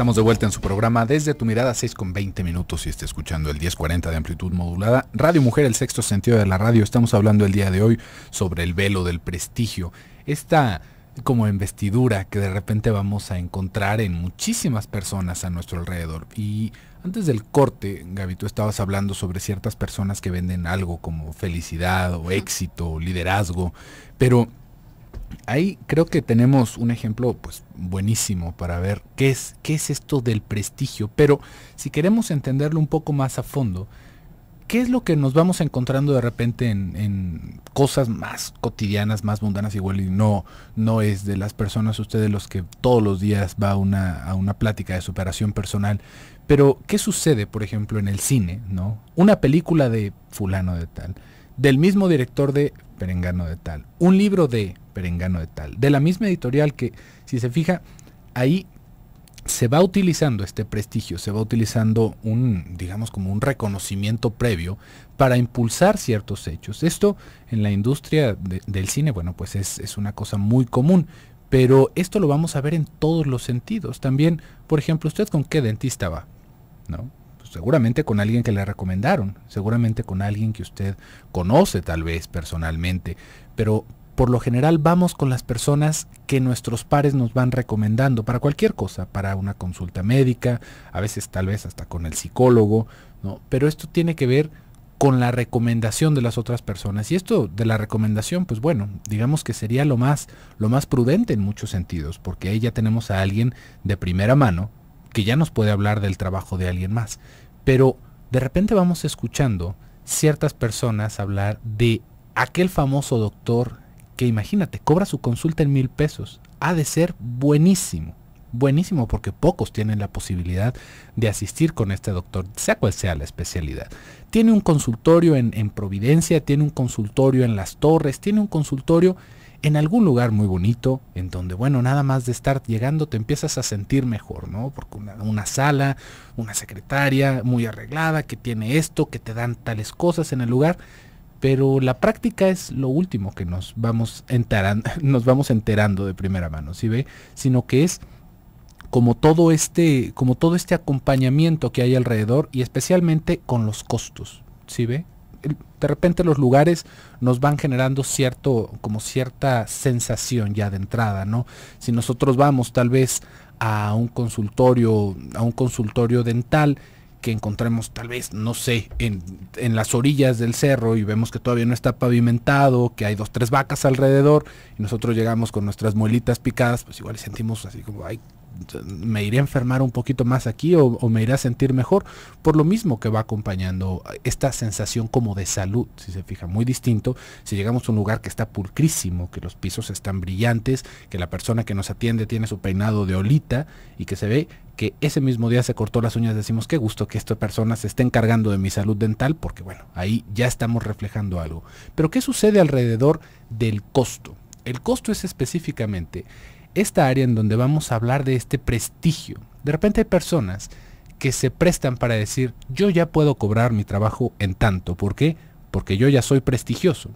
Estamos de vuelta en su programa desde tu mirada 6 con 20 minutos y está escuchando el 1040 de amplitud modulada. Radio Mujer, el sexto sentido de la radio. Estamos hablando el día de hoy sobre el velo del prestigio. Esta como investidura que de repente vamos a encontrar en muchísimas personas a nuestro alrededor. Y antes del corte, Gaby, tú estabas hablando sobre ciertas personas que venden algo como felicidad o éxito o liderazgo, pero ahí creo que tenemos un ejemplo pues buenísimo para ver qué es, qué es esto del prestigio, pero si queremos entenderlo un poco más a fondo, ¿qué es lo que nos vamos encontrando de repente en, cosas más cotidianas, más mundanas igual y no, no es de las personas ustedes los que todos los días va a una, a una plática de superación personal? Pero, ¿qué sucede, por ejemplo, en el cine? ¿no? Una película de fulano de tal, del mismo director de Perengano de tal, un libro de Perengano de tal, de la misma editorial que, si se fija, ahí se va utilizando este prestigio, se va utilizando un, digamos, como un reconocimiento previo para impulsar ciertos hechos. Esto en la industria del cine, bueno, pues es, es una cosa muy común, pero esto lo vamos a ver en todos los sentidos. También, por ejemplo, ¿usted con qué dentista va? ¿No? Pues, seguramente con alguien que le recomendaron, seguramente con alguien que usted conoce tal vez personalmente, pero por lo general vamos con las personas que nuestros pares nos van recomendando para cualquier cosa, para una consulta médica, a veces tal vez hasta con el psicólogo, ¿no? Pero esto tiene que ver con la recomendación de las otras personas y esto de la recomendación, pues bueno, digamos que sería lo más lo más prudente en muchos sentidos, porque ahí ya tenemos a alguien de primera mano que ya nos puede hablar del trabajo de alguien más. Pero de repente vamos escuchando ciertas personas hablar de aquel famoso doctor que imagínate, cobra su consulta en mil pesos. Ha de ser buenísimo. Buenísimo porque pocos tienen la posibilidad de asistir con este doctor, sea cual sea la especialidad. Tiene un consultorio en, en Providencia, tiene un consultorio en Las Torres, tiene un consultorio en algún lugar muy bonito, en donde, bueno, nada más de estar llegando te empiezas a sentir mejor, ¿no? Porque una, sala, una secretaria muy arreglada, que tiene esto, que te dan tales cosas en el lugar, pero la práctica es lo último que nos vamos enterando, nos vamos enterando de primera mano, ¿sí ve? Sino que es como todo este, como todo este acompañamiento que hay alrededor y especialmente con los costos, ¿sí ve? de repente los lugares nos van generando cierto, como cierta sensación ya de entrada, ¿no? Si nosotros vamos tal vez a un consultorio, a un consultorio dental, que encontremos tal vez, no sé, en, en, las orillas del cerro y vemos que todavía no está pavimentado, que hay dos, tres vacas alrededor, y nosotros llegamos con nuestras muelitas picadas, pues igual sentimos así como, ay, me iré a enfermar un poquito más aquí o, me iré a sentir mejor, por lo mismo que va acompañando esta sensación como de salud, si se fija, muy distinto si llegamos a un lugar que está pulcrísimo, que los pisos están brillantes, que la persona que nos atiende tiene su peinado de olita y que se ve que ese mismo día se cortó las uñas, decimos qué gusto que esta persona se esté encargando de mi salud dental, porque bueno, ahí ya estamos reflejando algo. Pero ¿qué sucede alrededor del costo? El costo es específicamente esta área en donde vamos a hablar de este prestigio. De repente hay personas que se prestan para decir, yo ya puedo cobrar mi trabajo en tanto. ¿Por qué? Porque yo ya soy prestigioso.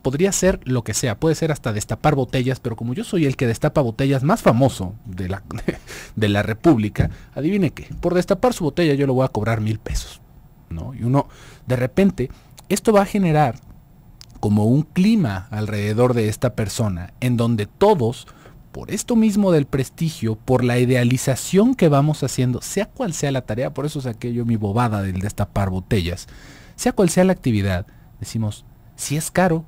Podría ser lo que sea, puede ser hasta destapar botellas, pero como yo soy el que destapa botellas más famoso de la, de la República, adivine qué, por destapar su botella yo lo voy a cobrar mil pesos. ¿no? Y uno, de repente, esto va a generar como un clima alrededor de esta persona, en donde todos por esto mismo del prestigio, por la idealización que vamos haciendo, sea cual sea la tarea, por eso saqué yo mi bobada del destapar botellas, sea cual sea la actividad, decimos, si es caro,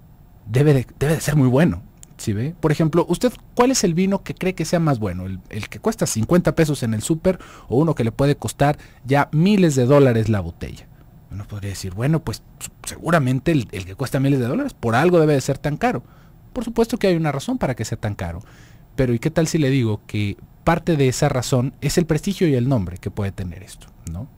debe de, debe de ser muy bueno. ¿Sí ve? Por ejemplo, ¿usted cuál es el vino que cree que sea más bueno? ¿El, que cuesta 50 pesos en el súper o uno que le puede costar ya miles de dólares la botella? Uno podría decir, bueno, pues seguramente el, el que cuesta miles de dólares por algo debe de ser tan caro. Por supuesto que hay una razón para que sea tan caro. Pero ¿y qué tal si le digo que parte de esa razón es el prestigio y el nombre que puede tener esto, ¿no?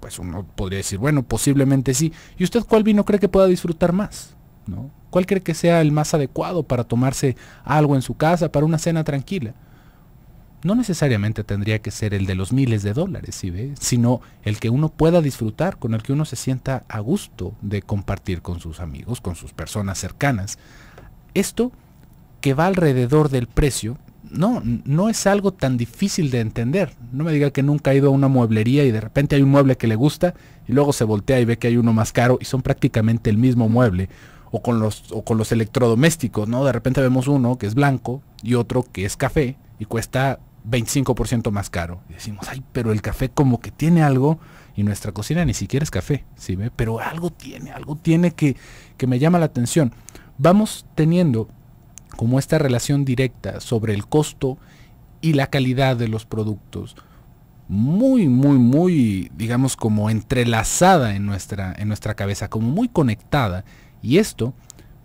Pues uno podría decir, bueno, posiblemente sí. ¿Y usted cuál vino cree que pueda disfrutar más? ¿No? ¿Cuál cree que sea el más adecuado para tomarse algo en su casa, para una cena tranquila? No necesariamente tendría que ser el de los miles de dólares, ¿sí ve? sino el que uno pueda disfrutar, con el que uno se sienta a gusto de compartir con sus amigos, con sus personas cercanas. Esto que va alrededor del precio, no, no es algo tan difícil de entender. No me diga que nunca ha ido a una mueblería y de repente hay un mueble que le gusta y luego se voltea y ve que hay uno más caro y son prácticamente el mismo mueble. O con los, o con los electrodomésticos, ¿no? De repente vemos uno que es blanco y otro que es café y cuesta 25% más caro. Y decimos, ay, pero el café como que tiene algo y nuestra cocina ni siquiera es café, ¿sí ve? Pero algo tiene, algo tiene que, que me llama la atención. Vamos teniendo como esta relación directa sobre el costo y la calidad de los productos. Muy, muy, muy, digamos, como entrelazada en nuestra, en nuestra cabeza, como muy conectada. Y esto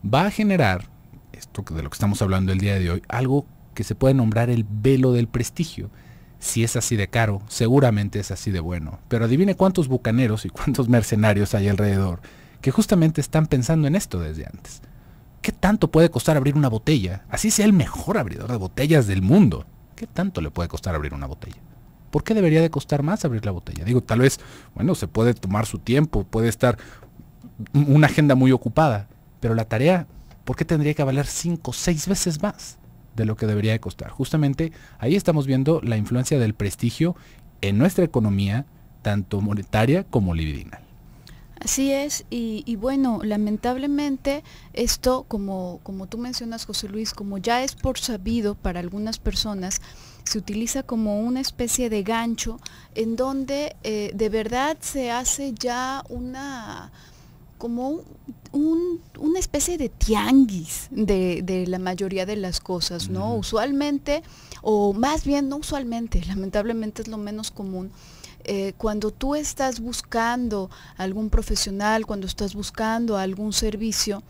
va a generar, esto de lo que estamos hablando el día de hoy, algo que se puede nombrar el velo del prestigio. Si es así de caro, seguramente es así de bueno. Pero adivine cuántos bucaneros y cuántos mercenarios hay alrededor que justamente están pensando en esto desde antes. ¿Qué tanto puede costar abrir una botella? Así sea el mejor abridor de botellas del mundo. ¿Qué tanto le puede costar abrir una botella? ¿Por qué debería de costar más abrir la botella? Digo, tal vez, bueno, se puede tomar su tiempo, puede estar una agenda muy ocupada, pero la tarea, ¿por qué tendría que valer 5 o 6 veces más de lo que debería de costar? Justamente ahí estamos viendo la influencia del prestigio en nuestra economía, tanto monetaria como libidinal. Así es, y, bueno, lamentablemente esto, como, como tú mencionas, José Luis, como ya es por sabido para algunas personas, se utiliza como una especie de gancho en donde eh, de verdad se hace ya una como una especie de tianguis de, la mayoría de las cosas, ¿no? Usualmente, o más bien no usualmente, lamentablemente es lo menos común, eh, cuando tú estás buscando algún profesional, cuando estás buscando algún servicio,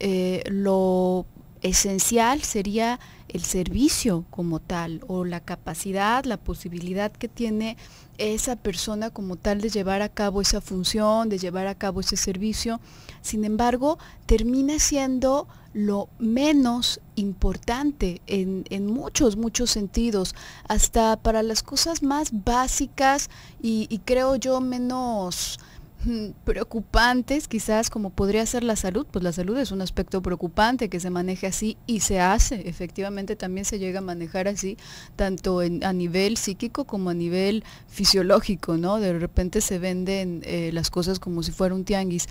eh, lo esencial sería el servicio como tal o la capacidad, la posibilidad que tiene esa persona como tal de llevar a cabo esa función, de llevar a cabo ese servicio. Sin embargo, termina siendo lo menos importante en, muchos, muchos sentidos, hasta para las cosas más básicas y creo yo menos preocupantes, quizás como podría ser la salud, pues la salud es un aspecto preocupante que se maneje así y se hace, efectivamente también se llega a manejar así, tanto a nivel psíquico como a nivel fisiológico, ¿no? De repente se venden eh, las cosas como si fuera un tianguis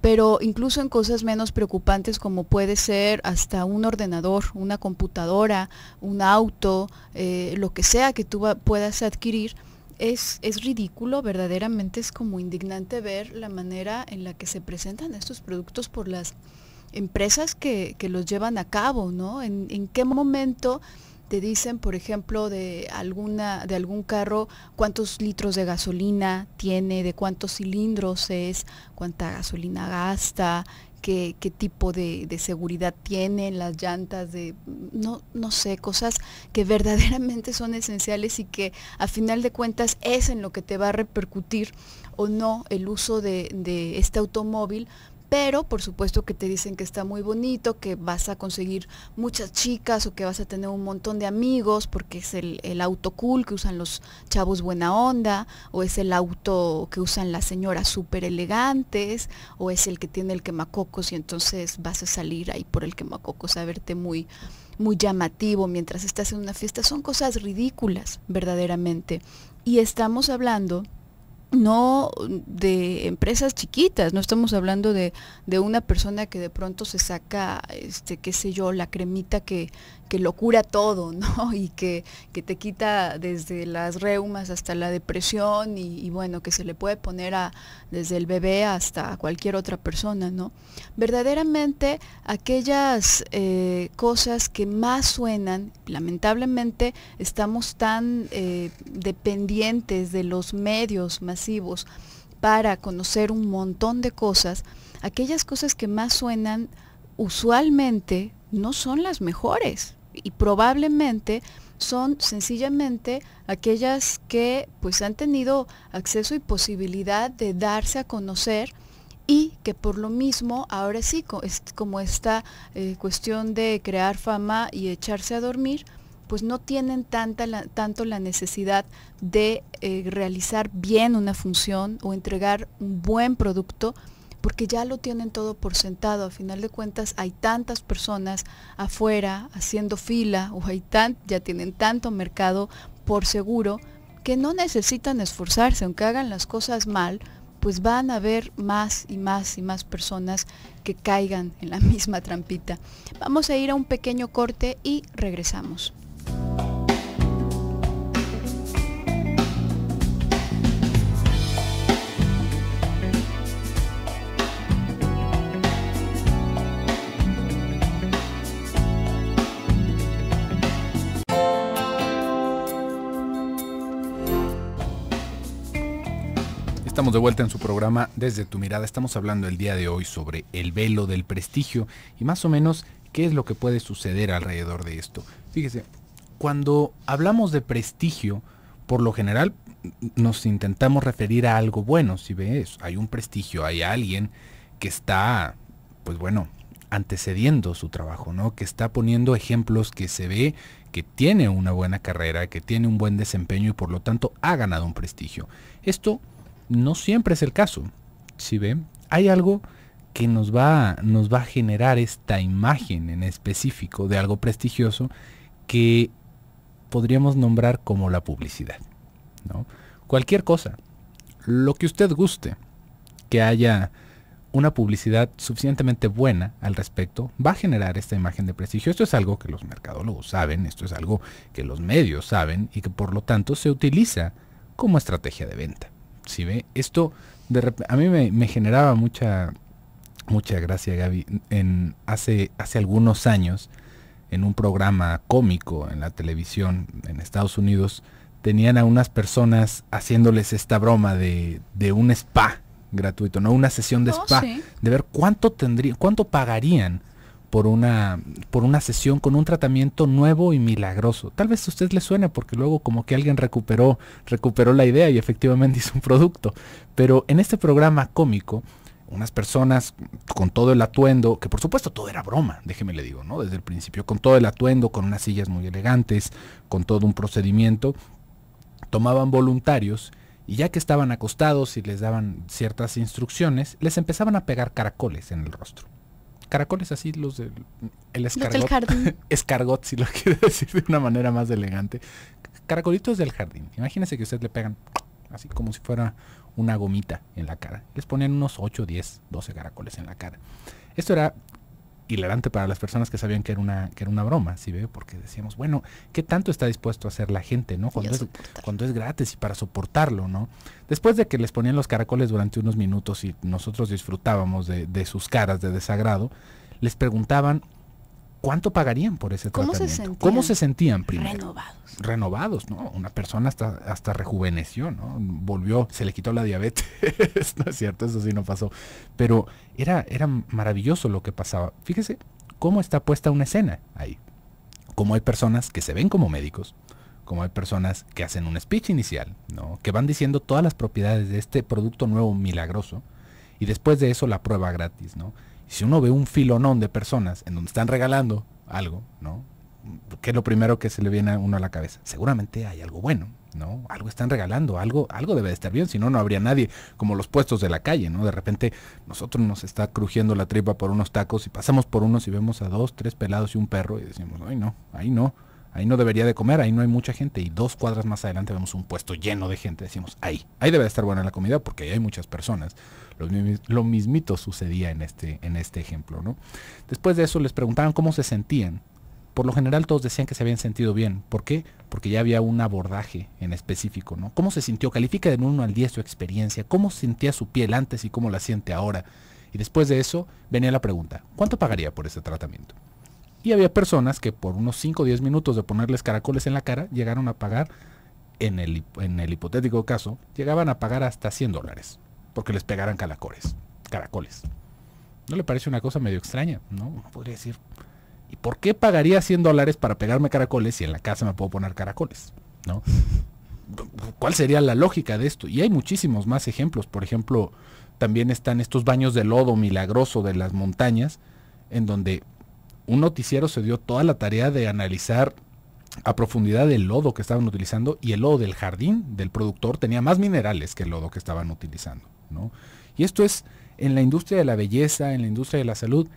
pero incluso en cosas menos preocupantes como puede ser hasta un ordenador, una computadora, un auto, eh, lo que sea que tú puedas adquirir, es, ridículo, verdaderamente es como indignante ver la manera en la que se presentan estos productos por las empresas que, los llevan a cabo, ¿no? ¿En, qué momento te dicen, por ejemplo, de alguna de algún carro cuántos litros de gasolina tiene, de cuántos cilindros es, cuánta gasolina gasta, qué, tipo de, seguridad tienen, las llantas, de no, no sé, cosas que verdaderamente son esenciales y que a final de cuentas es en lo que te va a repercutir o no el uso de este automóvil pero por supuesto que te dicen que está muy bonito, que vas a conseguir muchas chicas o que vas a tener un montón de amigos porque es el, auto cool que usan los chavos buena onda o es el auto que usan las señoras súper elegantes o es el que tiene el quemacocos y entonces vas a salir ahí por el quemacocos a verte muy muy llamativo mientras estás en una fiesta, son cosas ridículas verdaderamente. Y estamos hablando no de empresas chiquitas, no estamos hablando de, una persona que de pronto se saca, este, qué sé yo, la cremita que, que lo cura todo, ¿no? Y que, te quita desde las reumas hasta la depresión y, bueno, que se le puede poner a, desde el bebé hasta cualquier otra persona, ¿no? Verdaderamente aquellas eh, cosas que más suenan, lamentablemente estamos tan eh, dependientes de los medios masivos para conocer un montón de cosas, aquellas cosas que más suenan usualmente no son las mejores y probablemente son sencillamente aquellas que pues han tenido acceso y posibilidad de darse a conocer y que por lo mismo ahora sí como esta eh, cuestión de crear fama y echarse a dormir pues no tienen tanta tanto la necesidad de eh, realizar bien una función o entregar un buen producto porque ya lo tienen todo por sentado. A final de cuentas hay tantas personas afuera haciendo fila o ya tienen tanto mercado por seguro que no necesitan esforzarse, aunque hagan las cosas mal, pues van a haber más y más y más personas que caigan en la misma trampita. Vamos a ir a un pequeño corte y regresamos. Estamos de vuelta en su programa Desde tu mirada. Estamos hablando el día de hoy sobre el velo del prestigio y más o menos qué es lo que puede suceder alrededor de esto. Fíjese, cuando hablamos de prestigio, por lo general nos intentamos referir a algo bueno, si ves, hay un prestigio, hay alguien que está, pues bueno, antecediendo su trabajo, ¿no? Que está poniendo ejemplos que se ve que tiene una buena carrera, que tiene un buen desempeño y por lo tanto ha ganado un prestigio. Esto no siempre es el caso. ¿si ven? Hay algo que nos va, nos va a generar esta imagen en específico de algo prestigioso que podríamos nombrar como la publicidad. ¿no? Cualquier cosa, lo que usted guste, que haya una publicidad suficientemente buena al respecto, va a generar esta imagen de prestigio. Esto es algo que los mercadólogos saben, esto es algo que los medios saben y que por lo tanto se utiliza como estrategia de venta. Si ve? Esto de a mí me, generaba mucha, mucha gracia, Gaby, en, hace, hace algunos años, en un programa cómico en la televisión en Estados Unidos, tenían a unas personas haciéndoles esta broma de, un spa gratuito, ¿no? Una sesión de oh, spa, de ver cuánto cuánto pagarían por una, por una sesión con un tratamiento nuevo y milagroso. Tal vez a usted le suene, porque luego como que alguien recuperó, recuperó la idea y efectivamente hizo un producto. Pero en este programa cómico, unas personas con todo el atuendo, que por supuesto todo era broma, déjeme le digo, ¿no? Desde el principio, con todo el atuendo, con unas sillas muy elegantes, con todo un procedimiento, tomaban voluntarios y ya que estaban acostados y les daban ciertas instrucciones, les empezaban a pegar caracoles en el rostro caracoles así, los del el escargot. escargot, si lo quiere decir de una manera más elegante. Caracolitos del jardín. Imagínense que ustedes le pegan así como si fuera una gomita en la cara. Les ponen unos 8, 10, 12 caracoles en la cara. Esto era hilarante para las personas que sabían que era una, que era una broma, ¿sí Porque decíamos, bueno, ¿qué tanto está dispuesto a hacer la gente, ¿no? Cuando, es, gratis y para soportarlo, ¿no? Después de que les ponían los caracoles durante unos minutos y nosotros disfrutábamos de sus caras de desagrado, les preguntaban ¿Cuánto pagarían por ese ¿Cómo tratamiento? ¿Cómo se sentían primero? Renovados. Renovados, ¿no? Una persona hasta, hasta rejuveneció, ¿no? Volvió, se le quitó la diabetes, no es cierto, eso sí no pasó. Pero era, era maravilloso lo que pasaba. Fíjese cómo está puesta una escena ahí. Cómo hay personas que se ven como médicos, como hay personas que hacen un speech inicial, ¿no? Que van diciendo todas las propiedades de este producto nuevo milagroso y después de eso la prueba gratis, ¿no? si uno ve un filonón de personas en donde están regalando algo, ¿no? ¿Qué es lo primero que se le viene a uno a la cabeza? Seguramente hay algo bueno, ¿no? Algo están regalando, algo, algo debe de estar bien, si no, no habría nadie, como los puestos de la calle, ¿no? De repente nosotros nos está crujiendo la tripa por unos tacos y pasamos por unos y vemos a dos, tres pelados y un perro y decimos, ay no, ay no, ahí no debería de comer, ahí no hay mucha gente. Y dos cuadras más adelante vemos un puesto lleno de gente, decimos, ahí, ahí debe de estar buena la comida porque ahí hay muchas personas. Lo, mismito sucedía en este, en este ejemplo, ¿no? Después de eso les preguntaban cómo se sentían. Por lo general todos decían que se habían sentido bien. ¿Por qué? Porque ya había un abordaje en específico, ¿no? ¿Cómo se sintió? Califica de 1 al 10 su experiencia. ¿Cómo sentía su piel antes y cómo la siente ahora? Y después de eso venía la pregunta, ¿cuánto pagaría por ese tratamiento? había personas que por unos 5 o 10 minutos de ponerles caracoles en la cara, llegaron a pagar, en el, en el hipotético caso, llegaban a pagar hasta 100 dólares, porque les pegaran caracoles. caracoles. ¿No le parece una cosa medio extraña? No, podría decir, ¿y por qué pagaría 100 dólares para pegarme caracoles si en la casa me puedo poner caracoles? ¿No? ¿Cuál sería la lógica de esto? Y hay muchísimos más ejemplos. Por ejemplo, también están estos baños de lodo milagroso de las montañas, en donde un noticiero se dio toda la tarea de analizar a profundidad el lodo que estaban utilizando y el lodo del jardín del productor tenía más minerales que el lodo que estaban utilizando. ¿no? Y esto es en la industria de la belleza, en la industria de la salud,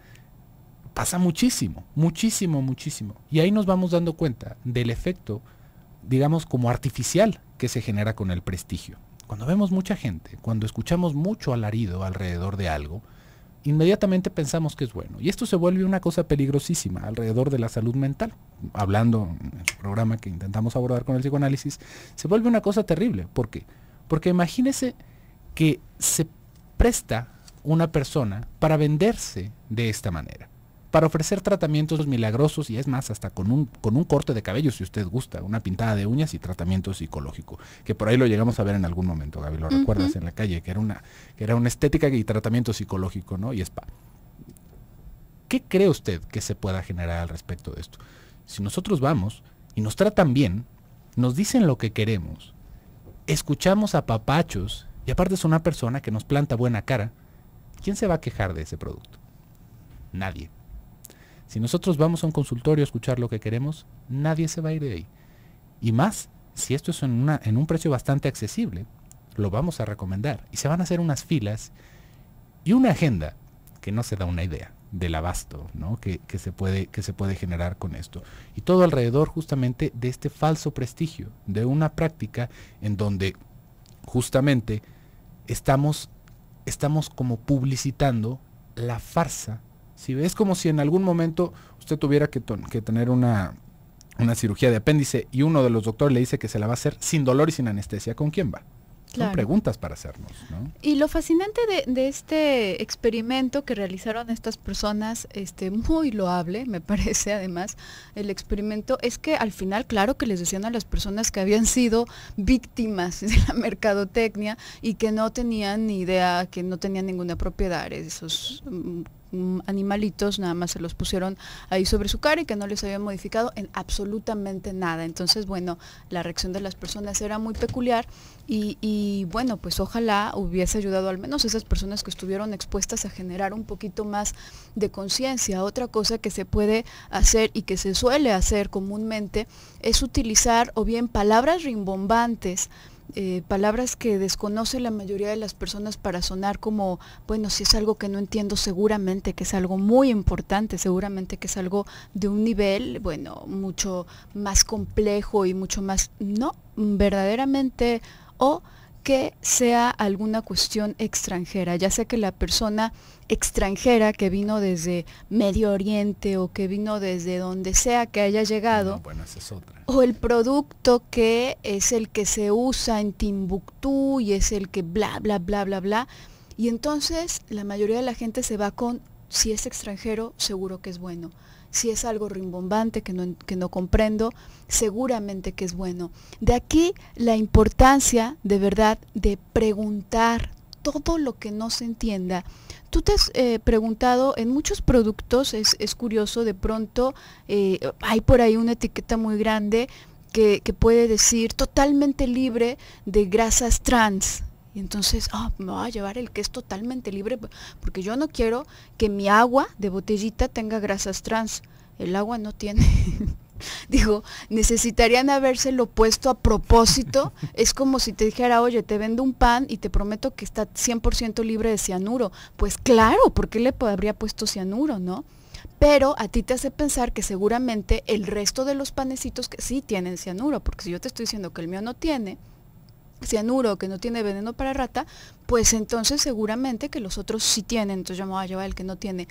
pasa muchísimo, muchísimo, muchísimo. Y ahí nos vamos dando cuenta del efecto, digamos, como artificial que se genera con el prestigio. Cuando vemos mucha gente, cuando escuchamos mucho alarido alrededor de algo, inmediatamente pensamos que es bueno. Y esto se vuelve una cosa peligrosísima alrededor de la salud mental. Hablando en el programa que intentamos abordar con el psicoanálisis, se vuelve una cosa terrible. ¿Por qué? Porque imagínese que se presta una persona para venderse de esta manera para ofrecer tratamientos milagrosos y es más, hasta con un, con un corte de cabello si usted gusta, una pintada de uñas y tratamiento psicológico, que por ahí lo llegamos a ver en algún momento, Gaby, lo recuerdas en la calle, que era una, que era una estética y tratamiento psicológico, ¿no? Y spa. ¿Qué cree usted que se pueda generar al respecto de esto? Si nosotros vamos y nos tratan bien, nos dicen lo que queremos, escuchamos a papachos y aparte es una persona que nos planta buena cara, ¿quién se va a quejar de ese producto? Nadie. Si nosotros vamos a un consultorio a escuchar lo que queremos, nadie se va a ir de ahí. Y más, si esto es en, un precio bastante accesible, lo vamos a recomendar. Y se van a hacer unas filas y una agenda que no se da una idea del abasto ¿no? que, se puede, que se puede generar con esto. Y todo alrededor justamente de este falso prestigio, de una práctica en donde justamente estamos, estamos como publicitando la farsa si ves como si en algún momento usted tuviera que, tener una, cirugía de apéndice y uno de los doctores le dice que se la va a hacer sin dolor y sin anestesia, ¿con quién va? Son preguntas para hacernos. Y lo fascinante de, este experimento que realizaron estas personas, este, muy loable, me parece además, el experimento, es que al final, claro que les decían a las personas que habían sido víctimas de la mercadotecnia y que no tenían ni idea, que no tenían ninguna propiedad, esos mm, Mm, animalitos, nada más se los pusieron ahí sobre su cara y que no les habían modificado en absolutamente nada. Entonces, bueno, la reacción de las personas era muy peculiar y, bueno, pues ojalá hubiese ayudado al menos esas personas que estuvieron expuestas a generar un poquito más de conciencia. Otra cosa que se puede hacer y que se suele hacer comúnmente es utilizar o bien palabras rimbombantes, eh, palabras que desconoce la mayoría de las personas para sonar como, bueno, si es algo que no entiendo, seguramente que es algo muy importante, seguramente que es algo de un nivel, bueno, mucho más complejo y mucho más, no, verdaderamente, o que sea alguna cuestión extranjera, ya sea que la persona extranjera que vino desde Medio Oriente o que vino desde donde sea que haya llegado, o el producto que es el que se usa en Timbuktu y es el que bla, bla, bla, bla, bla, y entonces la mayoría de la gente se va con, si es extranjero, seguro que es bueno si es algo rimbombante que no, comprendo, seguramente que es bueno. De aquí la importancia de verdad de preguntar todo lo que no se entienda. Tú te has eh, preguntado, en muchos productos es, curioso, de pronto eh, hay por ahí una etiqueta muy grande que puede decir totalmente libre de grasas trans, y entonces, ah, me va a llevar el que es totalmente libre, porque yo no quiero que mi agua de botellita tenga grasas trans. El agua no tiene. Digo, necesitarían habérselo puesto a propósito. Es como si te dijera, oye, te vendo un pan y te prometo que está 100% libre de cianuro. Pues claro, ¿por qué le habría puesto cianuro, no? Pero a ti te hace pensar que seguramente el resto de los panecitos que sí tienen cianuro, porque si yo te estoy diciendo que el mío no tiene, cianuro que no tiene veneno para rata, pues entonces seguramente que los otros sí tienen, entonces yo me voy a llevar el que no tiene.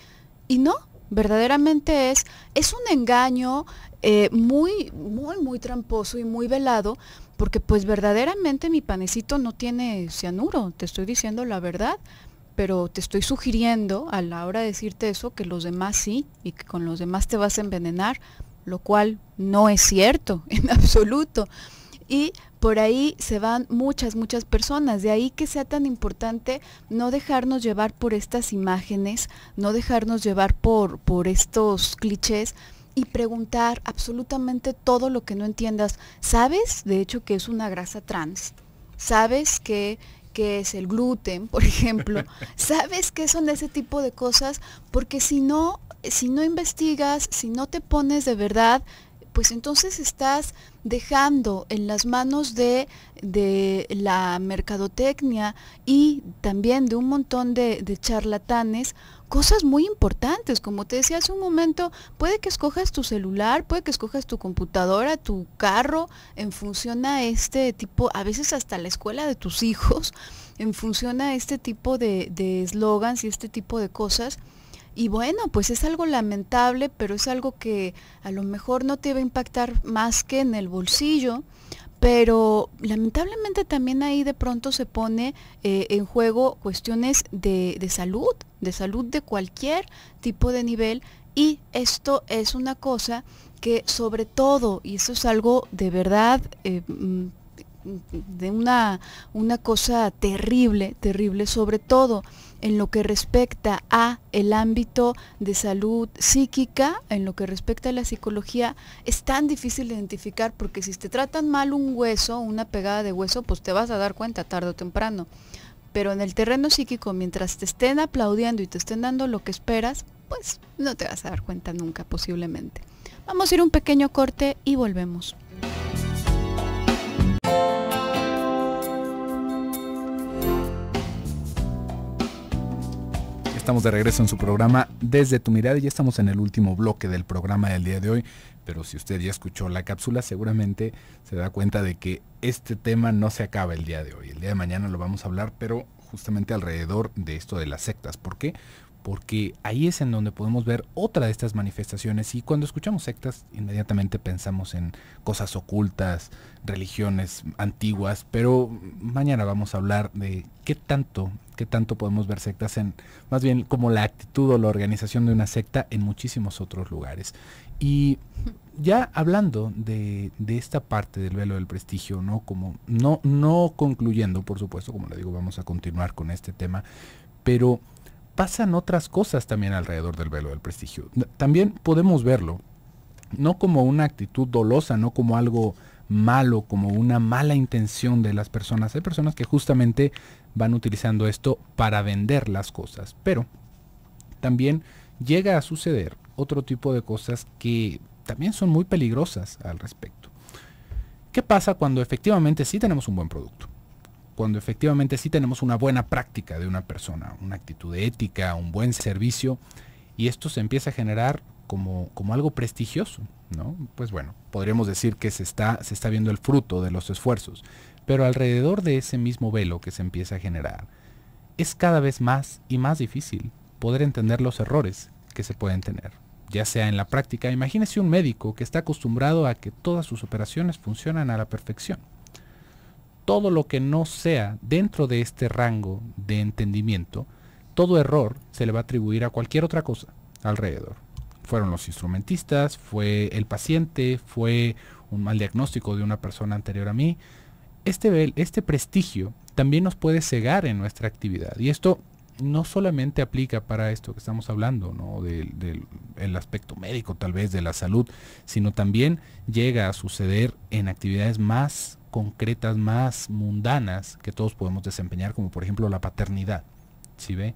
Y no, verdaderamente es, es un engaño eh, muy, muy, muy tramposo y muy velado, porque pues verdaderamente mi panecito no tiene cianuro, te estoy diciendo la verdad, pero te estoy sugiriendo a la hora de decirte eso que los demás sí y que con los demás te vas a envenenar, lo cual no es cierto en absoluto y por ahí se van muchas, muchas personas. De ahí que sea tan importante no dejarnos llevar por estas imágenes, no dejarnos llevar por, por estos clichés y preguntar absolutamente todo lo que no entiendas. ¿Sabes, de hecho, que es una grasa trans? ¿Sabes que qué es el gluten, por ejemplo. ¿Sabes qué son ese tipo de cosas? Porque si no, si no investigas, si no te pones de verdad pues entonces estás dejando en las manos de, de la mercadotecnia y también de un montón de, charlatanes cosas muy importantes. Como te decía hace un momento, puede que escojas tu celular, puede que escojas tu computadora, tu carro, en función a este tipo, a veces hasta la escuela de tus hijos, en función a este tipo de eslogans y este tipo de cosas y bueno, pues es algo lamentable, pero es algo que a lo mejor no te va a impactar más que en el bolsillo, pero lamentablemente también ahí de pronto se pone eh, en juego cuestiones de, salud, de salud de cualquier tipo de nivel y esto es una cosa que sobre todo, y eso es algo de verdad, eh, mm, de una, una cosa terrible, terrible sobre todo, en lo que respecta a el ámbito de salud psíquica, en lo que respecta a la psicología, es tan difícil de identificar porque si te tratan mal un hueso, una pegada de hueso, pues te vas a dar cuenta tarde o temprano. Pero en el terreno psíquico, mientras te estén aplaudiendo y te estén dando lo que esperas, pues no te vas a dar cuenta nunca posiblemente. Vamos a ir un pequeño corte y volvemos. Estamos de regreso en su programa Desde tu mirada y ya estamos en el último bloque del programa del día de hoy. Pero si usted ya escuchó la cápsula, seguramente se da cuenta de que este tema no se acaba el día de hoy. El día de mañana lo vamos a hablar, pero justamente alrededor de esto de las sectas. ¿Por qué? porque ahí es en donde podemos ver otra de estas manifestaciones y cuando escuchamos sectas inmediatamente pensamos en cosas ocultas, religiones antiguas, pero mañana vamos a hablar de qué tanto, qué tanto podemos ver sectas en más bien como la actitud o la organización de una secta en muchísimos otros lugares. Y ya hablando de, esta parte del velo del prestigio, ¿no? Como no, no concluyendo, por supuesto, como le digo, vamos a continuar con este tema, pero pasan otras cosas también alrededor del velo del prestigio. También podemos verlo, no como una actitud dolosa, no como algo malo, como una mala intención de las personas. Hay personas que justamente van utilizando esto para vender las cosas, pero también llega a suceder otro tipo de cosas que también son muy peligrosas al respecto. ¿Qué pasa cuando efectivamente sí tenemos un buen producto? cuando efectivamente sí tenemos una buena práctica de una persona, una actitud ética, un buen servicio, y esto se empieza a generar como, algo prestigioso, ¿no? Pues bueno, podríamos decir que se está, se está viendo el fruto de los esfuerzos, pero alrededor de ese mismo velo que se empieza a generar, es cada vez más y más difícil poder entender los errores que se pueden tener, ya sea en la práctica. Imagínese un médico que está acostumbrado a que todas sus operaciones funcionan a la perfección todo lo que no sea dentro de este rango de entendimiento, todo error se le va a atribuir a cualquier otra cosa alrededor. Fueron los instrumentistas, fue el paciente, fue un mal diagnóstico de una persona anterior a mí. Este, este prestigio también nos puede cegar en nuestra actividad. Y esto no solamente aplica para esto que estamos hablando, ¿no? del, aspecto médico tal vez de la salud, sino también llega a suceder en actividades más concretas, más mundanas que todos podemos desempeñar, como por ejemplo la paternidad. si ve?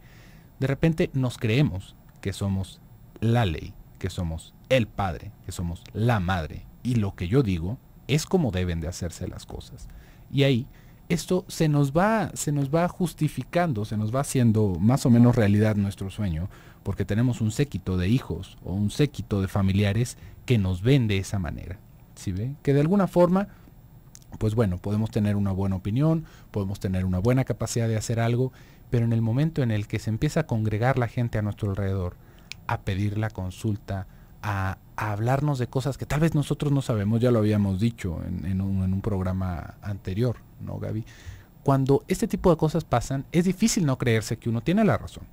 De repente nos creemos que somos la ley, que somos el padre, que somos la madre. Y lo que yo digo es como deben de hacerse las cosas. Y ahí esto se nos va, se nos va justificando, se nos va haciendo más o menos realidad nuestro sueño, porque tenemos un séquito de hijos o un séquito de familiares que nos ven de esa manera. si ve? Que de alguna forma pues bueno, podemos tener una buena opinión, podemos tener una buena capacidad de hacer algo, pero en el momento en el que se empieza a congregar la gente a nuestro alrededor, a pedir la consulta, a, hablarnos de cosas que tal vez nosotros no sabemos, ya lo habíamos dicho en, un, programa anterior, ¿no, Gaby? Cuando este tipo de cosas pasan, es difícil no creerse que uno tiene la razón.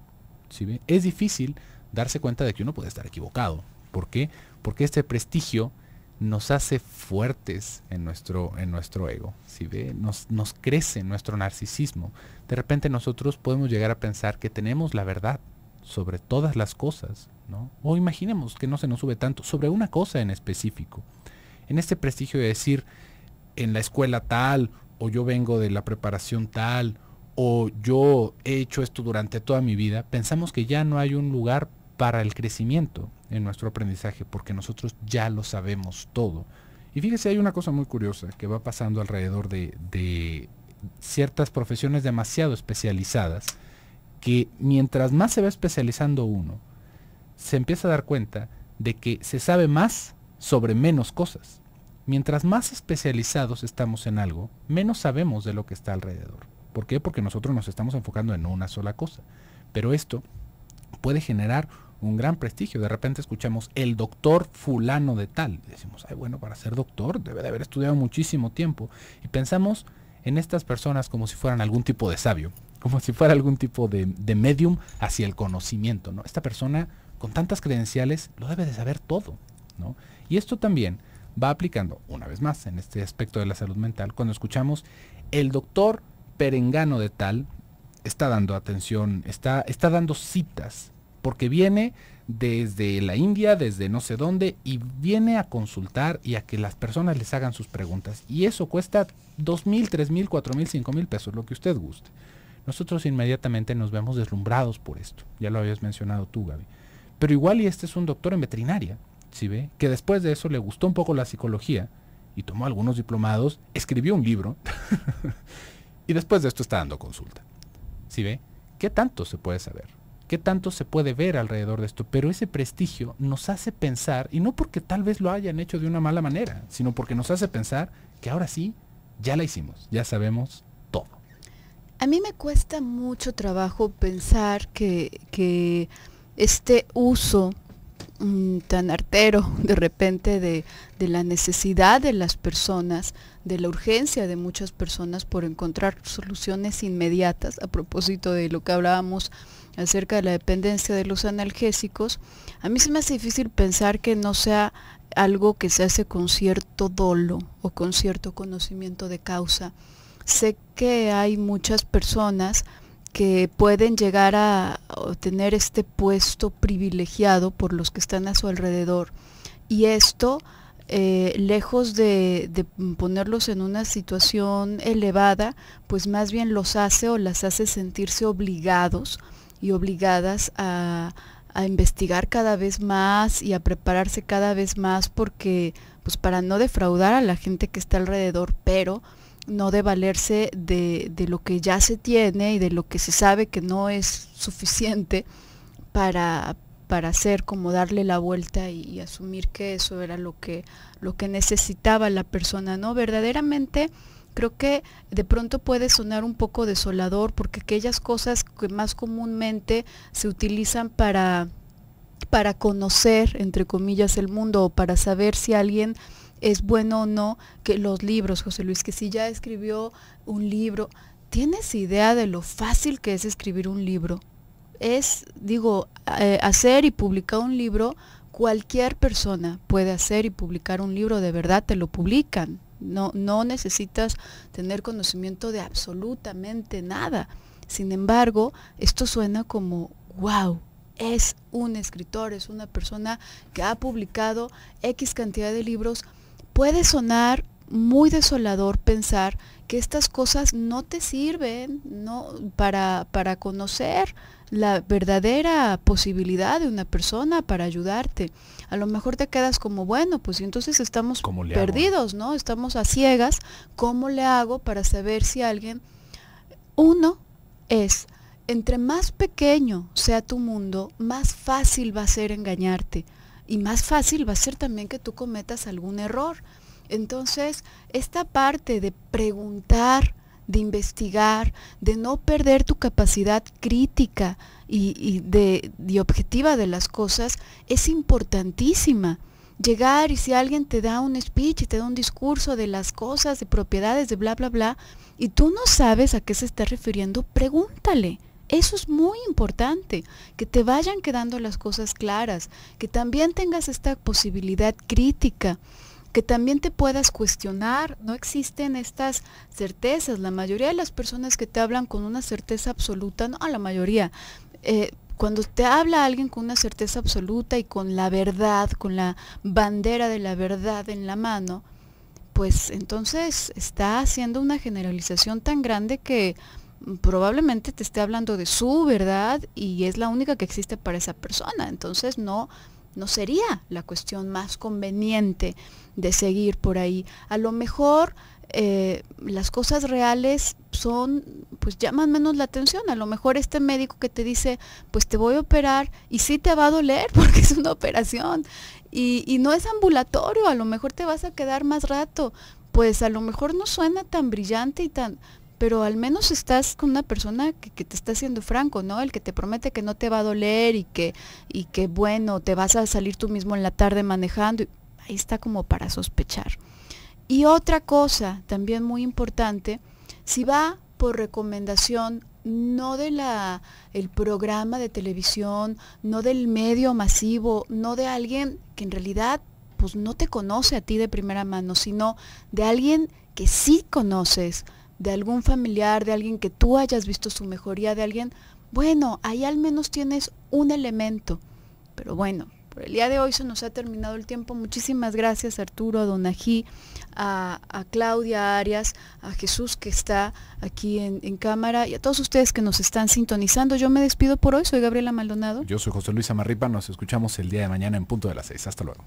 ¿sí? Es difícil darse cuenta de que uno puede estar equivocado. ¿Por qué? Porque este prestigio nos hace fuertes en nuestro, en nuestro ego, ve? Nos, nos crece nuestro narcisismo. De repente nosotros podemos llegar a pensar que tenemos la verdad sobre todas las cosas, ¿no? O imaginemos que no se nos sube tanto, sobre una cosa en específico. En este prestigio de decir, en la escuela tal, o yo vengo de la preparación tal, o yo he hecho esto durante toda mi vida, pensamos que ya no hay un lugar para el crecimiento en nuestro aprendizaje porque nosotros ya lo sabemos todo. Y fíjese, hay una cosa muy curiosa que va pasando alrededor de, de ciertas profesiones demasiado especializadas, que mientras más se va especializando uno, se empieza a dar cuenta de que se sabe más sobre menos cosas. Mientras más especializados estamos en algo, menos sabemos de lo que está alrededor. ¿Por qué? Porque nosotros nos estamos enfocando en una sola cosa. Pero esto puede generar un gran prestigio. De repente escuchamos el doctor fulano de tal. decimos, ay, bueno, para ser doctor debe de haber estudiado muchísimo tiempo. Y pensamos en estas personas como si fueran algún tipo de sabio, como si fuera algún tipo de, de medium hacia el conocimiento. ¿no? Esta persona con tantas credenciales lo debe de saber todo. ¿no? Y esto también va aplicando, una vez más, en este aspecto de la salud mental, cuando escuchamos el doctor perengano de tal está dando atención, está, está dando citas porque viene desde la India, desde no sé dónde, y viene a consultar y a que las personas les hagan sus preguntas. Y eso cuesta dos mil, tres mil, cuatro mil, cinco mil pesos, lo que usted guste. Nosotros inmediatamente nos vemos deslumbrados por esto. Ya lo habías mencionado tú, Gaby. Pero igual y este es un doctor en veterinaria, ¿sí ve? Que después de eso le gustó un poco la psicología y tomó algunos diplomados, escribió un libro y después de esto está dando consulta. ¿Sí ve? ¿Qué tanto se puede saber? qué tanto se puede ver alrededor de esto, pero ese prestigio nos hace pensar, y no porque tal vez lo hayan hecho de una mala manera, sino porque nos hace pensar que ahora sí, ya la hicimos, ya sabemos todo. A mí me cuesta mucho trabajo pensar que, que este uso mm, tan artero de repente de, de la necesidad de las personas, de la urgencia de muchas personas por encontrar soluciones inmediatas, a propósito de lo que hablábamos acerca de la dependencia de los analgésicos, a mí se me hace difícil pensar que no sea algo que se hace con cierto dolo o con cierto conocimiento de causa. Sé que hay muchas personas que pueden llegar a tener este puesto privilegiado por los que están a su alrededor. Y esto, eh, lejos de ponerlos en una situación elevada, pues más bien los hace o las hace sentirse obligados y obligadas a, a investigar cada vez más y a prepararse cada vez más porque pues para no defraudar a la gente que está alrededor, pero no de valerse de, de, lo que ya se tiene y de lo que se sabe que no es suficiente para, para hacer como darle la vuelta y, y, asumir que eso era lo que, lo que necesitaba la persona, ¿no? Verdaderamente creo que de pronto puede sonar un poco desolador porque aquellas cosas que más comúnmente se utilizan para, para conocer, entre comillas, el mundo o para saber si alguien es bueno o no, que los libros, José Luis, que si ya escribió un libro, ¿tienes idea de lo fácil que es escribir un libro? Es, digo, eh, hacer y publicar un libro, cualquier persona puede hacer y publicar un libro, de verdad te lo publican, no, necesitas tener conocimiento de absolutamente nada. Sin embargo, esto suena como, wow, es un escritor, es una persona que ha publicado X cantidad de libros. Puede sonar muy desolador pensar que estas cosas no te sirven ¿no? Para, para conocer la verdadera posibilidad de una persona para ayudarte. A lo mejor te quedas como, bueno, pues entonces estamos perdidos, ¿no? Estamos a ciegas. ¿Cómo le hago para saber si alguien... Uno es, entre más pequeño sea tu mundo, más fácil va a ser engañarte y más fácil va a ser también que tú cometas algún error. Entonces, esta parte de preguntar, de investigar, de no perder tu capacidad crítica y, de, objetiva de las cosas, es importantísima llegar y si alguien te da un speech y te da un discurso de las cosas, de propiedades, de bla, bla, bla, y tú no sabes a qué se está refiriendo, pregúntale. Eso es muy importante, que te vayan quedando las cosas claras, que también tengas esta posibilidad crítica que también te puedas cuestionar, no existen estas certezas. La mayoría de las personas que te hablan con una certeza absoluta, no la mayoría, eh, cuando te habla alguien con una certeza absoluta y con la verdad, con la bandera de la verdad en la mano, pues entonces está haciendo una generalización tan grande que probablemente te esté hablando de su verdad y es la única que existe para esa persona. Entonces no, no sería la cuestión más conveniente de seguir por ahí. A lo mejor eh, las cosas reales son, pues llaman menos la atención. A lo mejor este médico que te dice, pues te voy a operar y sí te va a doler porque es una operación y, no es ambulatorio, a lo mejor te vas a quedar más rato. Pues a lo mejor no suena tan brillante y tan, pero al menos estás con una persona que, te está siendo franco, ¿no? El que te promete que no te va a doler y que, y que bueno, te vas a salir tú mismo en la tarde manejando está como para sospechar. Y otra cosa también muy importante, si va por recomendación no de la el programa de televisión, no del medio masivo, no de alguien que en realidad pues no te conoce a ti de primera mano, sino de alguien que sí conoces, de algún familiar, de alguien que tú hayas visto su mejoría, de alguien, bueno, ahí al menos tienes un elemento. Pero bueno, por el día de hoy se nos ha terminado el tiempo. Muchísimas gracias a Arturo, a Donají, a, a, Claudia Arias, a Jesús que está aquí en, en, cámara y a todos ustedes que nos están sintonizando. Yo me despido por hoy. Soy Gabriela Maldonado. Yo soy José Luis Amarripa. Nos escuchamos el día de mañana en punto de las seis. Hasta luego.